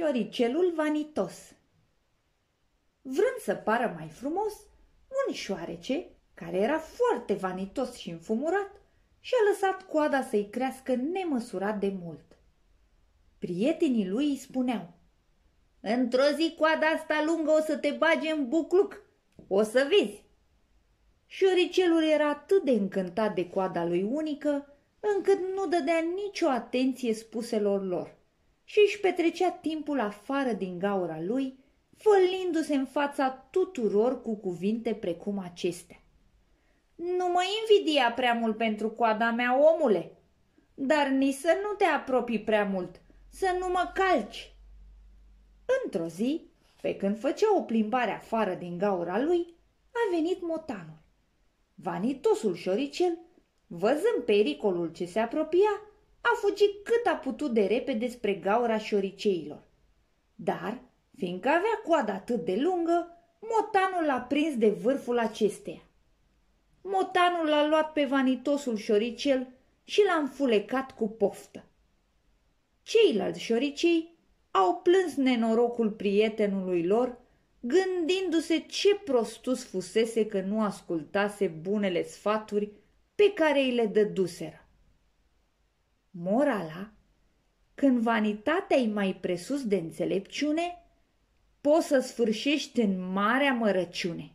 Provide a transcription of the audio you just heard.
Fioricelul vanitos Vrând să pară mai frumos, un șoarece, care era foarte vanitos și înfumurat, și-a lăsat coada să-i crească nemăsurat de mult. Prietenii lui îi spuneau, Într-o zi coada asta lungă o să te bage în bucluc, o să vezi. Șoricelul era atât de încântat de coada lui unică, încât nu dădea nicio atenție spuselor lor și își petrecea timpul afară din gaura lui, fălindu-se în fața tuturor cu cuvinte precum acestea. Nu mă invidia prea mult pentru coada mea, omule, dar nici să nu te apropii prea mult, să nu mă calci. Într-o zi, pe când făcea o plimbare afară din gaura lui, a venit motanul. Vanitosul șoricel, văzând pericolul ce se apropia, a fugit cât a putut de repede spre gaura șoriceilor. Dar, fiindcă avea coada atât de lungă, motanul l-a prins de vârful acesteia. Motanul l-a luat pe vanitosul șoricel și l-a înfulecat cu poftă. Ceilalți șoricei au plâns nenorocul prietenului lor, gândindu-se ce prostus fusese că nu ascultase bunele sfaturi pe care îi le dăduseră. Morala, când vanitatea e mai presus de înțelepciune, poți să sfârșești în marea mărăciune.